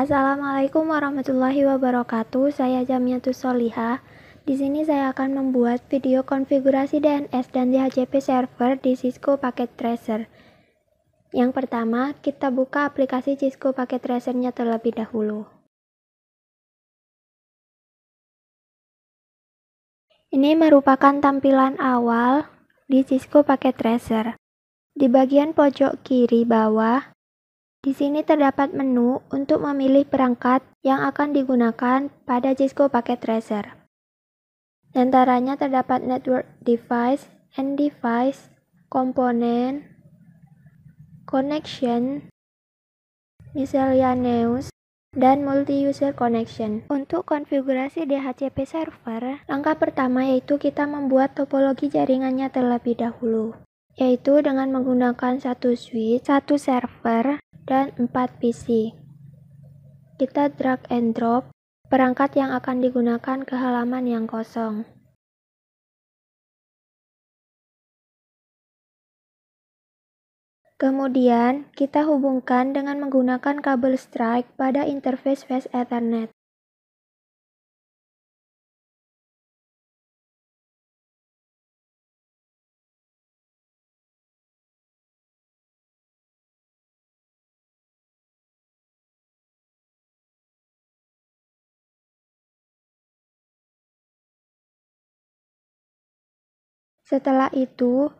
Assalamualaikum warahmatullahi wabarakatuh. Saya Jamiatus Soliha. Di sini saya akan membuat video konfigurasi DNS dan DHCP server di Cisco Packet Tracer. Yang pertama, kita buka aplikasi Cisco Packet Tracer-nya terlebih dahulu. Ini merupakan tampilan awal di Cisco Packet Tracer. Di bagian pojok kiri bawah, di sini terdapat menu untuk memilih perangkat yang akan digunakan pada Cisco Packet Tracer. Di antaranya terdapat network device, end device, komponen, connection, miscellaneous, dan multi-user connection. Untuk konfigurasi DHCP server, langkah pertama yaitu kita membuat topologi jaringannya terlebih dahulu yaitu dengan menggunakan satu switch, satu server, dan empat PC. Kita drag and drop perangkat yang akan digunakan ke halaman yang kosong. Kemudian, kita hubungkan dengan menggunakan kabel strike pada interface Fast Ethernet. Setelah itu,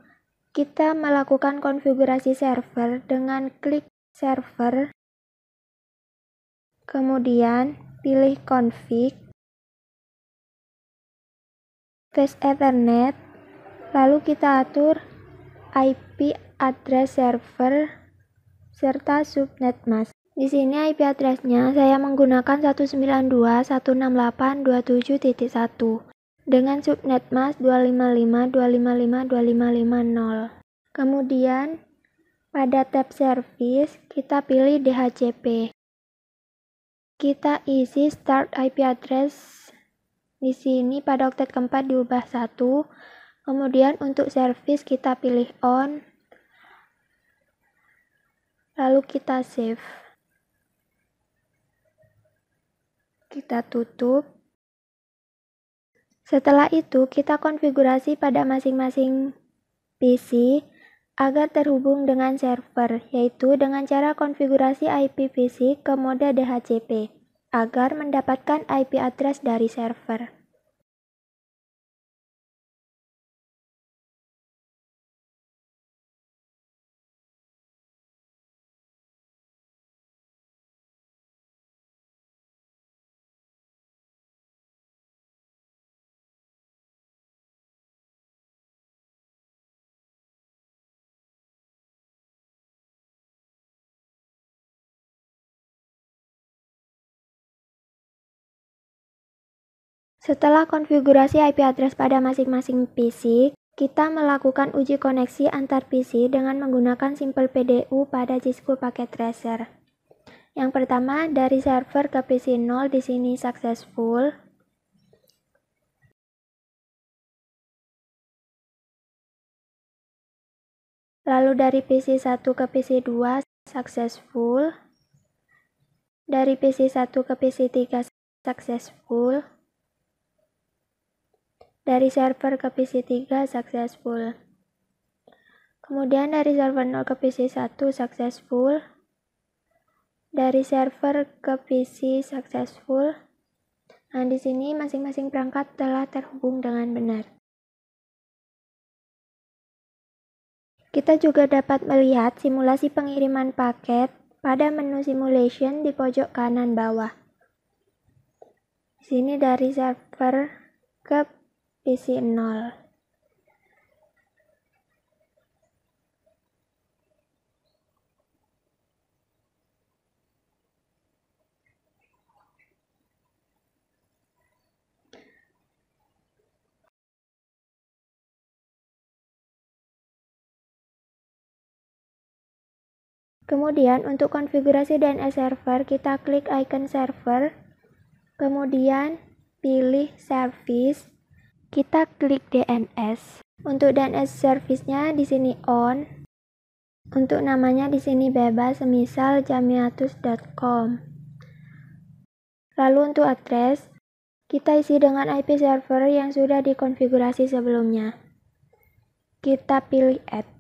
kita melakukan konfigurasi server dengan klik server, kemudian pilih config, face ethernet, lalu kita atur IP address server serta subnet mask. Di sini IP addressnya saya menggunakan 192.168.27.1 dengan subnet mask 255 255 2550. Kemudian pada tab service kita pilih DHCP. Kita isi start IP address di sini pada octet keempat diubah 1. Kemudian untuk service kita pilih on. Lalu kita save. Kita tutup. Setelah itu, kita konfigurasi pada masing-masing PC agar terhubung dengan server, yaitu dengan cara konfigurasi IP PC ke mode DHCP agar mendapatkan IP address dari server. Setelah konfigurasi IP address pada masing-masing PC, kita melakukan uji koneksi antar PC dengan menggunakan simple PDU pada Cisco Packet Tracer. Yang pertama, dari server ke PC 0 di sini successful. Lalu dari PC 1 ke PC 2 successful. Dari PC 1 ke PC 3 successful dari server ke PC 3 successful. Kemudian dari server 0 ke PC 1 successful. Dari server ke PC successful. Nah, di sini masing-masing perangkat telah terhubung dengan benar. Kita juga dapat melihat simulasi pengiriman paket pada menu simulation di pojok kanan bawah. Di sini dari server ke pc 0 Kemudian untuk konfigurasi DNS server, kita klik icon server, kemudian pilih service, kita klik DNS. Untuk DNS servicenya di sini on. Untuk namanya di sini bebas, semisal jamiatus.com. Lalu untuk address, kita isi dengan IP server yang sudah dikonfigurasi sebelumnya. Kita pilih add.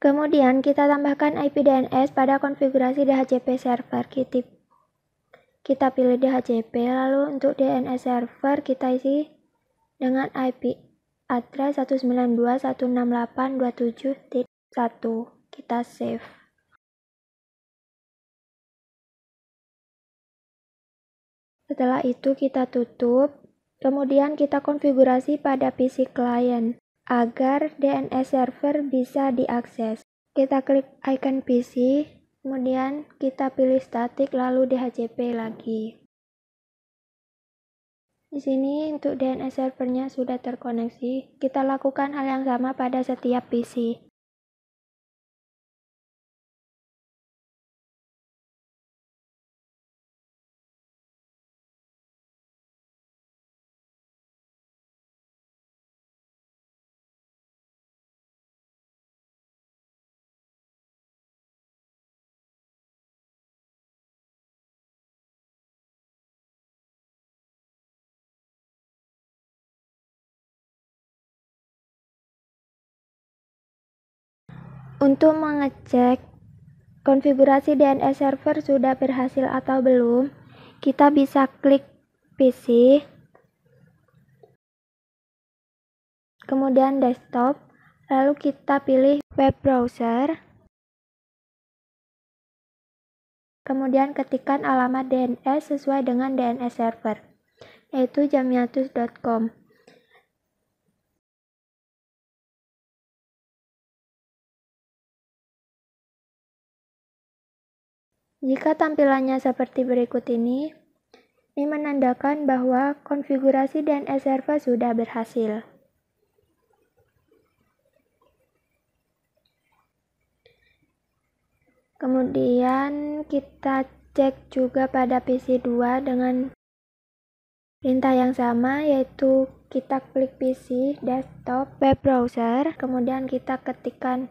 Kemudian kita tambahkan IP DNS pada konfigurasi DHCP server KTP kita pilih DHCP lalu untuk DNS server kita isi dengan IP address 192.168.27.1 kita save setelah itu kita tutup kemudian kita konfigurasi pada PC client agar DNS server bisa diakses kita klik icon PC Kemudian kita pilih statik lalu DHCP lagi. Di sini untuk DNS servernya sudah terkoneksi, kita lakukan hal yang sama pada setiap PC. Untuk mengecek konfigurasi DNS server sudah berhasil atau belum, kita bisa klik PC, kemudian desktop, lalu kita pilih web browser, kemudian ketikkan alamat DNS sesuai dengan DNS server, yaitu jamiatus.com. Jika tampilannya seperti berikut ini, ini menandakan bahwa konfigurasi DNS server sudah berhasil. Kemudian kita cek juga pada PC 2 dengan perintah yang sama yaitu kita klik PC, desktop, web browser, kemudian kita ketikkan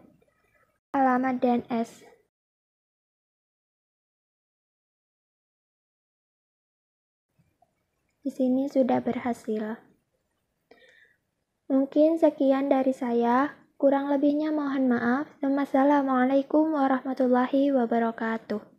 alamat DNS. di sini sudah berhasil. Mungkin sekian dari saya. Kurang lebihnya mohon maaf. Wassalamualaikum warahmatullahi wabarakatuh.